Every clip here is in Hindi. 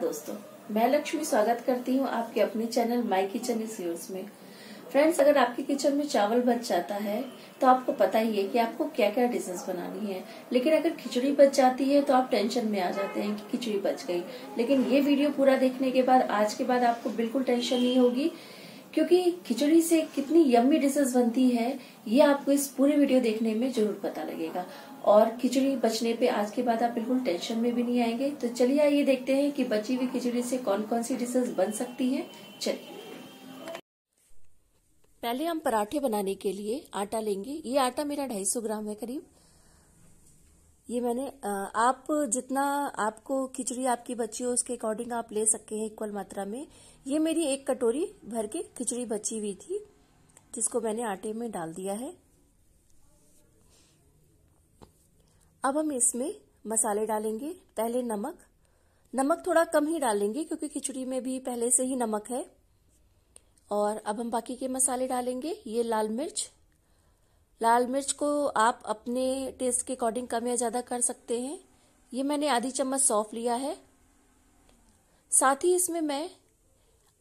दोस्तों मैं लक्ष्मी स्वागत करती हूँ आपके अपने चैनल माई किचन इस में फ्रेंड्स अगर आपके किचन में चावल बच जाता है तो आपको पता ही है कि आपको क्या क्या डिशेस बनानी है लेकिन अगर खिचड़ी बच जाती है तो आप टेंशन में आ जाते हैं कि खिचड़ी बच गई लेकिन ये वीडियो पूरा देखने के बाद आज के बाद आपको बिल्कुल टेंशन नहीं होगी क्योंकि खिचड़ी से कितनी यम्मी डिशेस बनती है ये आपको इस पूरे वीडियो देखने में जरूर पता लगेगा और खिचड़ी बचने पे आज के बाद आप बिल्कुल टेंशन में भी नहीं आएंगे तो चलिए आइए देखते हैं कि बची हुई खिचड़ी से कौन कौन सी डिशेस बन सकती है चलिए पहले हम पराठे बनाने के लिए आटा लेंगे ये आटा मेरा ढाई ग्राम है करीब ये मैंने आप जितना आपको खिचड़ी आपकी बची हो उसके अकॉर्डिंग आप ले सकते हैं इक्वल मात्रा में ये मेरी एक कटोरी भर के खिचड़ी बची हुई थी जिसको मैंने आटे में डाल दिया है अब हम इसमें मसाले डालेंगे पहले नमक नमक थोड़ा कम ही डालेंगे क्योंकि खिचड़ी में भी पहले से ही नमक है और अब हम बाकी के मसाले डालेंगे ये लाल मिर्च लाल मिर्च को आप अपने टेस्ट के अकॉर्डिंग कम या ज़्यादा कर सकते हैं ये मैंने आधी चम्मच सौंफ लिया है साथ ही इसमें मैं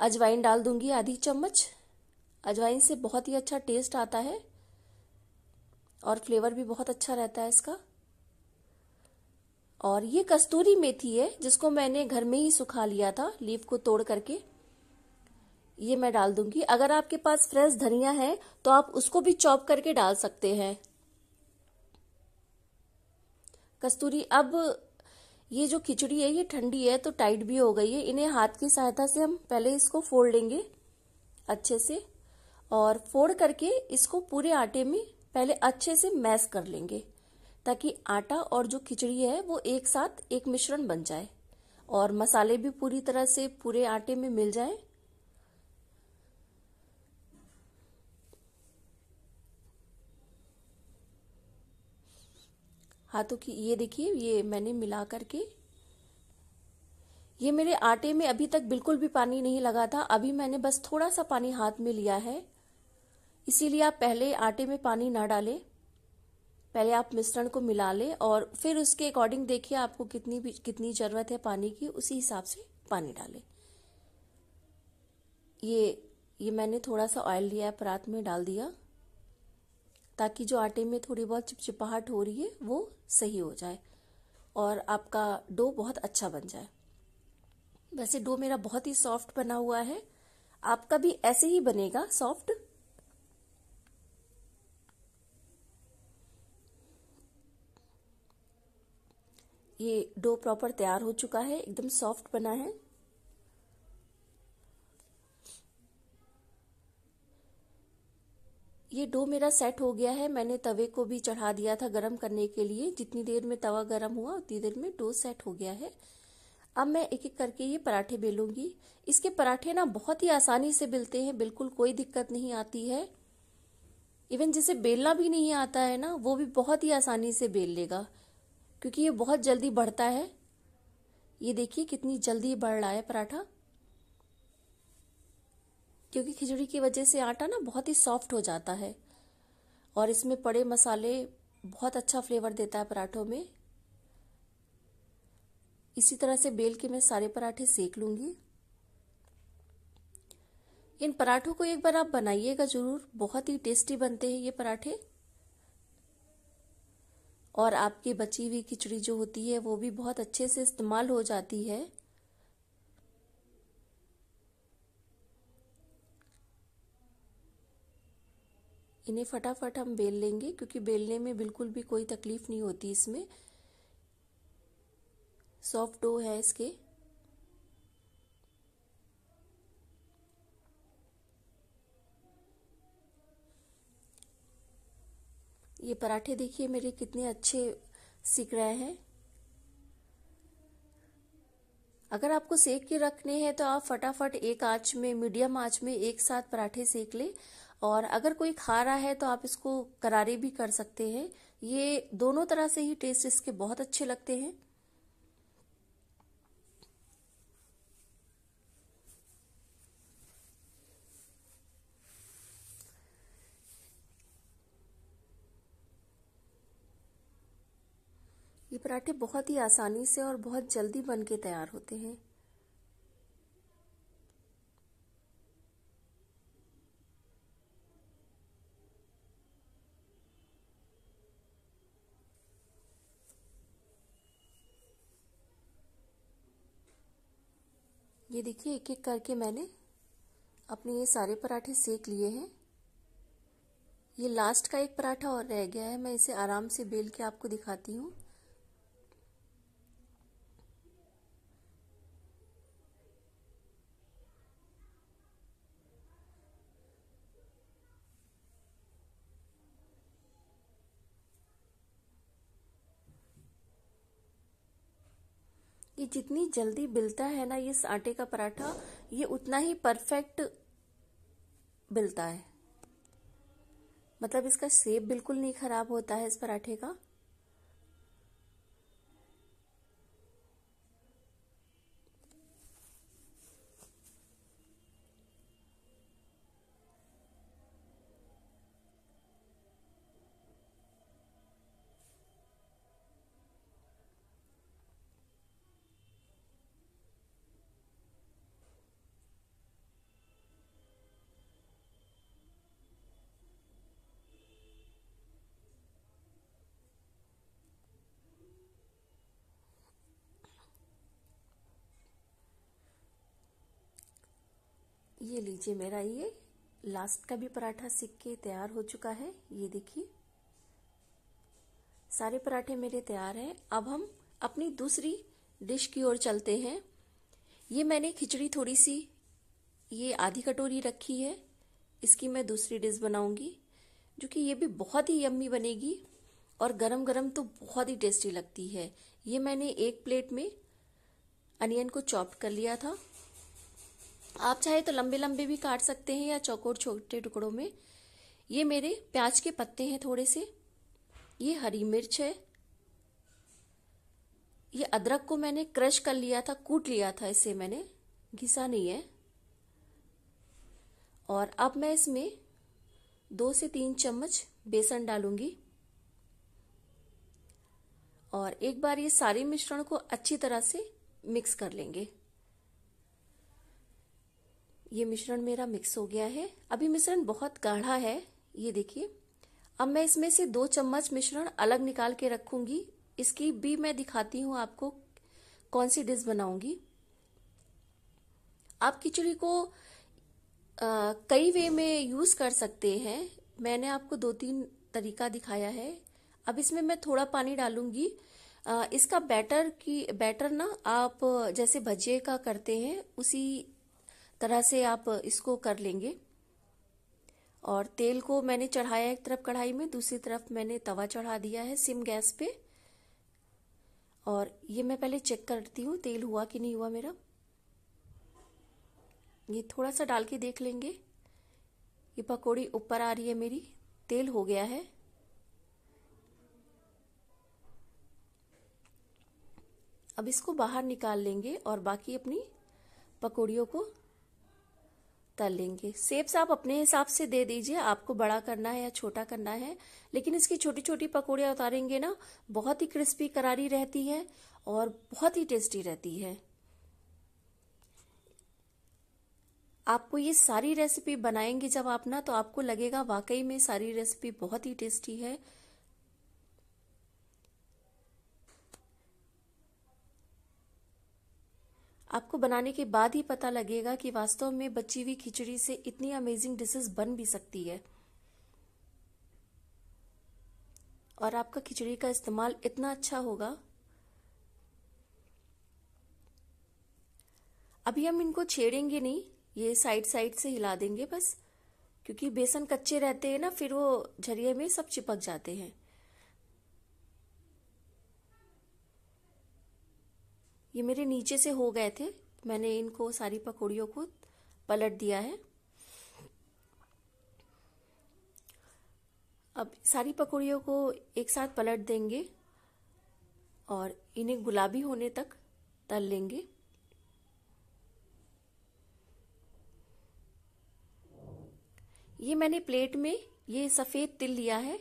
अजवाइन डाल दूंगी आधी चम्मच अजवाइन से बहुत ही अच्छा टेस्ट आता है और फ्लेवर भी बहुत अच्छा रहता है इसका और ये कस्तूरी मेथी है जिसको मैंने घर में ही सुखा लिया था लीफ को तोड़ करके ये मैं डाल दूंगी अगर आपके पास फ्रेश धनिया है तो आप उसको भी चॉप करके डाल सकते हैं कस्तूरी अब ये जो खिचड़ी है ये ठंडी है तो टाइट भी हो गई है इन्हें हाथ की सहायता से हम पहले इसको फोड़ लेंगे अच्छे से और फोड़ करके इसको पूरे आटे में पहले अच्छे से मैश कर लेंगे ताकि आटा और जो खिचड़ी है वो एक साथ एक मिश्रण बन जाए और मसाले भी पूरी तरह से पूरे आटे में मिल जाए हाथों तो की ये देखिए ये मैंने मिला करके ये मेरे आटे में अभी तक बिल्कुल भी पानी नहीं लगा था अभी मैंने बस थोड़ा सा पानी हाथ में लिया है इसीलिए आप पहले आटे में पानी ना डालें पहले आप मिश्रण को मिला लें और फिर उसके अकॉर्डिंग देखिए आपको कितनी भी कितनी ज़रूरत है पानी की उसी हिसाब से पानी डालें ये ये मैंने थोड़ा सा ऑयल लिया है परात में डाल दिया ताकि जो आटे में थोड़ी बहुत चिपचिपाहट हो रही है वो सही हो जाए और आपका डो बहुत अच्छा बन जाए वैसे डो मेरा बहुत ही सॉफ्ट बना हुआ है आपका भी ऐसे ही बनेगा सॉफ्ट ये डो प्रॉपर तैयार हो चुका है एकदम सॉफ्ट बना है ये डो मेरा सेट हो गया है मैंने तवे को भी चढ़ा दिया था गरम करने के लिए जितनी देर में तवा गरम हुआ उतनी देर में डो सेट हो गया है अब मैं एक एक करके ये पराठे बेलूंगी इसके पराठे ना बहुत ही आसानी से बेलते हैं बिल्कुल कोई दिक्कत नहीं आती है इवन जिसे बेलना भी नहीं आता है ना वो भी बहुत ही आसानी से बेल लेगा क्योंकि ये बहुत जल्दी बढ़ता है ये देखिए कितनी जल्दी बढ़ रहा है पराठा क्योंकि खिचड़ी की वजह से आटा ना बहुत ही सॉफ्ट हो जाता है और इसमें पड़े मसाले बहुत अच्छा फ्लेवर देता है पराठों में इसी तरह से बेल के मैं सारे पराठे सेक लूंगी इन पराठों को एक बार आप बनाइएगा ज़रूर बहुत ही टेस्टी बनते हैं ये पराठे और आपकी बची हुई खिचड़ी जो होती है वो भी बहुत अच्छे से इस्तेमाल हो जाती है इन्हें फटाफट हम बेल लेंगे क्योंकि बेलने में बिल्कुल भी कोई तकलीफ नहीं होती इसमें सॉफ्ट डो है इसके ये पराठे देखिए मेरे कितने अच्छे सीख रहे हैं अगर आपको सेक के रखने हैं तो आप फटाफट एक आंच में मीडियम आंच में एक साथ पराठे सेक लें और अगर कोई खा रहा है तो आप इसको करारे भी कर सकते हैं ये दोनों तरह से ही टेस्ट इसके बहुत अच्छे लगते हैं ये पराठे बहुत ही आसानी से और बहुत जल्दी बन के तैयार होते हैं ये देखिए एक एक करके मैंने अपने ये सारे पराठे सेक लिए हैं ये लास्ट का एक पराठा और रह गया है मैं इसे आराम से बेल के आपको दिखाती हूँ कि जितनी जल्दी बिलता है ना ये आटे का पराठा ये उतना ही परफेक्ट बिलता है मतलब इसका शेप बिल्कुल नहीं खराब होता है इस पराठे का ये लीजिए मेरा ये लास्ट का भी पराठा सीख के तैयार हो चुका है ये देखिए सारे पराठे मेरे तैयार हैं अब हम अपनी दूसरी डिश की ओर चलते हैं ये मैंने खिचड़ी थोड़ी सी ये आधी कटोरी रखी है इसकी मैं दूसरी डिश बनाऊंगी जो कि ये भी बहुत ही यम्मी बनेगी और गरम गरम तो बहुत ही टेस्टी लगती है ये मैंने एक प्लेट में अनियन को चॉप कर लिया था आप चाहे तो लंबे लंबे भी काट सकते हैं या चौकोर छोटे टुकड़ों में ये मेरे प्याज के पत्ते हैं थोड़े से ये हरी मिर्च है ये अदरक को मैंने क्रश कर लिया था कूट लिया था इसे मैंने घिसा नहीं है और अब मैं इसमें दो से तीन चम्मच बेसन डालूंगी और एक बार ये सारे मिश्रण को अच्छी तरह से मिक्स कर लेंगे ये मिश्रण मेरा मिक्स हो गया है अभी मिश्रण बहुत गाढ़ा है ये देखिए अब मैं इसमें से दो चम्मच मिश्रण अलग निकाल के रखूंगी इसकी भी मैं दिखाती हूँ आपको कौन सी डिश बनाऊंगी आप खिचड़ी को आ, कई वे में यूज कर सकते हैं मैंने आपको दो तीन तरीका दिखाया है अब इसमें मैं थोड़ा पानी डालूंगी आ, इसका बैटर की बैटर ना आप जैसे भजिए का करते हैं उसी तरह से आप इसको कर लेंगे और तेल को मैंने चढ़ाया एक तरफ कढ़ाई में दूसरी तरफ मैंने तवा चढ़ा दिया है सिम गैस पे और ये मैं पहले चेक करती हूँ तेल हुआ कि नहीं हुआ मेरा ये थोड़ा सा डाल के देख लेंगे ये पकौड़ी ऊपर आ रही है मेरी तेल हो गया है अब इसको बाहर निकाल लेंगे और बाकी अपनी पकौड़ियों को तल लेंगे सेप्स आप अपने हिसाब से दे दीजिए आपको बड़ा करना है या छोटा करना है लेकिन इसकी छोटी छोटी पकौड़ियाँ उतारेंगे ना बहुत ही क्रिस्पी करारी रहती है और बहुत ही टेस्टी रहती है आपको ये सारी रेसिपी बनाएंगे जब आप ना तो आपको लगेगा वाकई में सारी रेसिपी बहुत ही टेस्टी है आपको बनाने के बाद ही पता लगेगा कि वास्तव में बची हुई खिचड़ी से इतनी अमेजिंग डिशेस बन भी सकती है और आपका खिचड़ी का इस्तेमाल इतना अच्छा होगा अभी हम इनको छेड़ेंगे नहीं ये साइड साइड से हिला देंगे बस क्योंकि बेसन कच्चे रहते हैं ना फिर वो झरिए में सब चिपक जाते हैं ये मेरे नीचे से हो गए थे मैंने इनको सारी पकौड़ियों को पलट दिया है अब सारी पकौड़ियों को एक साथ पलट देंगे और इन्हें गुलाबी होने तक तल लेंगे ये मैंने प्लेट में ये सफ़ेद तिल लिया है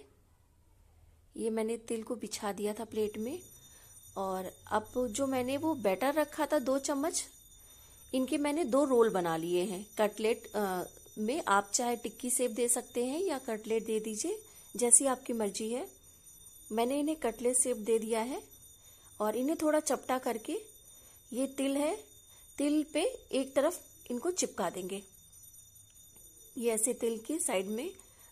ये मैंने तिल को बिछा दिया था प्लेट में और अब जो मैंने वो बैटर रखा था दो चम्मच इनके मैंने दो रोल बना लिए हैं कटलेट में आप चाहे टिक्की सेब दे सकते हैं या कटलेट दे दीजिए जैसी आपकी मर्जी है मैंने इन्हें कटलेट सेब दे दिया है और इन्हें थोड़ा चपटा करके ये तिल है तिल पे एक तरफ इनको चिपका देंगे ये ऐसे तिल के साइड में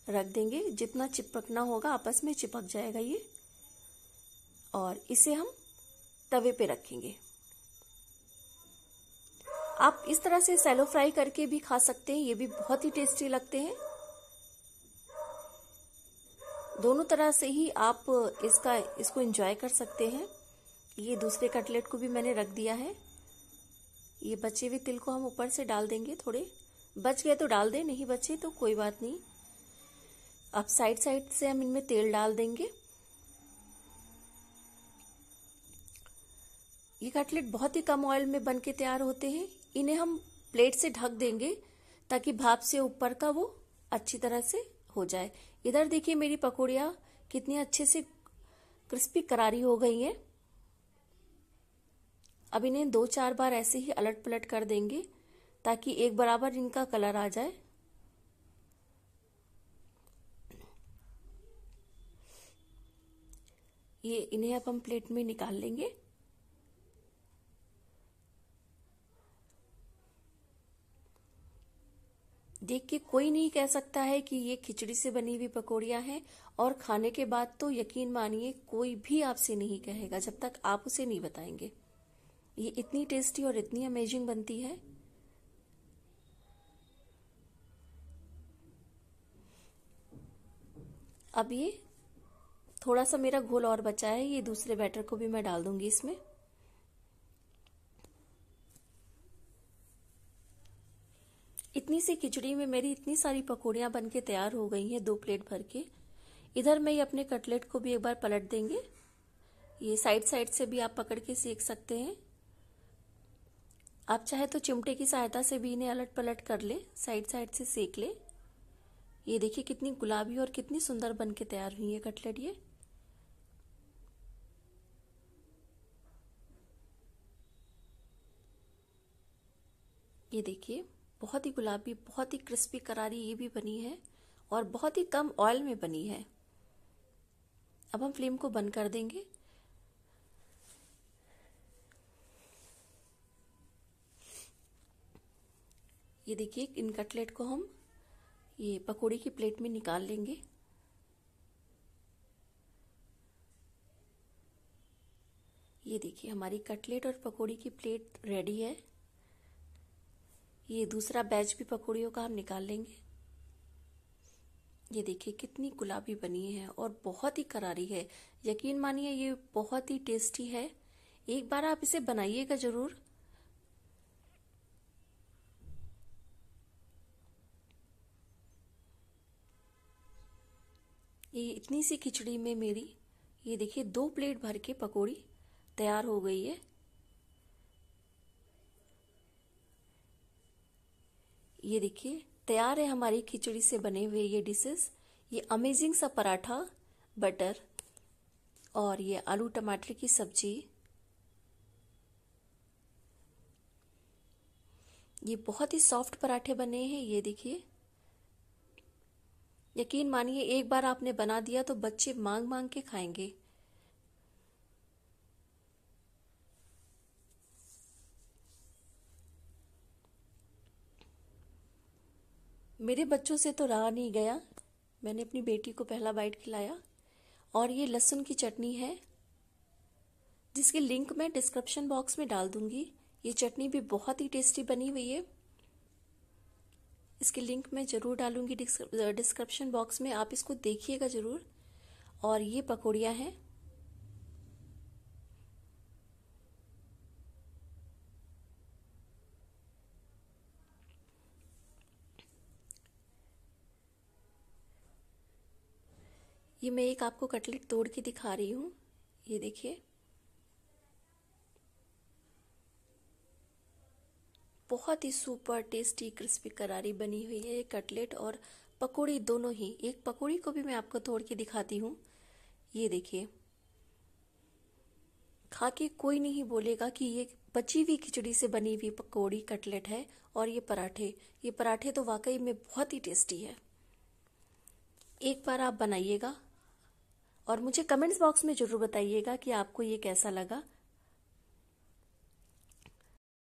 रख देंगे जितना चिपकना होगा आपस में चिपक जाएगा ये और इसे हम तवे पे रखेंगे आप इस तरह से सैलो फ्राई करके भी खा सकते हैं ये भी बहुत ही टेस्टी लगते हैं दोनों तरह से ही आप इसका इसको एंजॉय कर सकते हैं ये दूसरे कटलेट को भी मैंने रख दिया है ये बचे हुए तिल को हम ऊपर से डाल देंगे थोड़े बच गए तो डाल दें नहीं बचे तो कोई बात नहीं अब साइड साइड से हम इनमें तेल डाल देंगे ये कटलेट बहुत ही कम ऑयल में बन के तैयार होते हैं इन्हें हम प्लेट से ढक देंगे ताकि भाप से ऊपर का वो अच्छी तरह से हो जाए इधर देखिए मेरी पकौड़िया कितनी अच्छे से क्रिस्पी करारी हो गई है अब इन्हें दो चार बार ऐसे ही अलट पलट कर देंगे ताकि एक बराबर इनका कलर आ जाए ये इन्हें अब हम प्लेट में निकाल लेंगे देख के कोई नहीं कह सकता है कि ये खिचड़ी से बनी हुई पकौड़िया हैं और खाने के बाद तो यकीन मानिए कोई भी आपसे नहीं कहेगा जब तक आप उसे नहीं बताएंगे ये इतनी टेस्टी और इतनी अमेजिंग बनती है अब ये थोड़ा सा मेरा घोल और बचा है ये दूसरे बैटर को भी मैं डाल दूंगी इसमें इतनी सी खिचड़ी में मेरी इतनी सारी पकौड़ियाँ बन के तैयार हो गई हैं दो प्लेट भर के इधर मैं ये अपने कटलेट को भी एक बार पलट देंगे ये साइड साइड से भी आप पकड़ के सेक सकते हैं आप चाहे तो चिमटे की सहायता से भी इन्हें अलट पलट कर ले साइड साइड से सेक ले ये देखिए कितनी गुलाबी और कितनी सुंदर बन के तैयार हुई है कटलेट ये ये देखिए बहुत ही गुलाबी बहुत ही क्रिस्पी करारी ये भी बनी है और बहुत ही कम ऑयल में बनी है अब हम फ्लेम को बंद कर देंगे ये देखिए इन कटलेट को हम ये पकौड़ी की प्लेट में निकाल लेंगे ये देखिए हमारी कटलेट और पकौड़ी की प्लेट रेडी है ये दूसरा बैच भी पकौड़ियों का हम निकाल लेंगे ये देखिए कितनी गुलाबी बनी है और बहुत ही करारी है यकीन मानिए ये बहुत ही टेस्टी है एक बार आप इसे बनाइएगा जरूर ये इतनी सी खिचड़ी में मेरी ये देखिए दो प्लेट भर के पकौड़ी तैयार हो गई है ये देखिए तैयार है हमारी खिचड़ी से बने हुए ये डिशेस ये अमेजिंग सा पराठा बटर और ये आलू टमाटर की सब्जी ये बहुत ही सॉफ्ट पराठे बने हैं ये देखिए यकीन मानिए एक बार आपने बना दिया तो बच्चे मांग मांग के खाएंगे मेरे बच्चों से तो रहा नहीं गया मैंने अपनी बेटी को पहला बाइट खिलाया और ये लहसुन की चटनी है जिसकी लिंक मैं डिस्क्रिप्शन बॉक्स में डाल दूंगी ये चटनी भी बहुत ही टेस्टी बनी हुई है इसकी लिंक मैं ज़रूर डालूंगी डिस्क्रिप्शन बॉक्स में आप इसको देखिएगा ज़रूर और ये पकौड़ियाँ हैं ये मैं एक आपको कटलेट तोड़ के दिखा रही हूँ ये देखिए बहुत ही सुपर टेस्टी क्रिस्पी करारी बनी हुई है ये कटलेट और पकौड़ी दोनों ही एक पकौड़ी को भी मैं आपको तोड़ के दिखाती हूँ ये देखिए खा के कोई नहीं बोलेगा कि ये बची हुई खिचड़ी से बनी हुई पकौड़ी कटलेट है और ये पराठे ये पराठे तो वाकई में बहुत ही टेस्टी है एक बार आप बनाइएगा और मुझे कमेंट्स बॉक्स में ज़रूर बताइएगा कि आपको ये कैसा लगा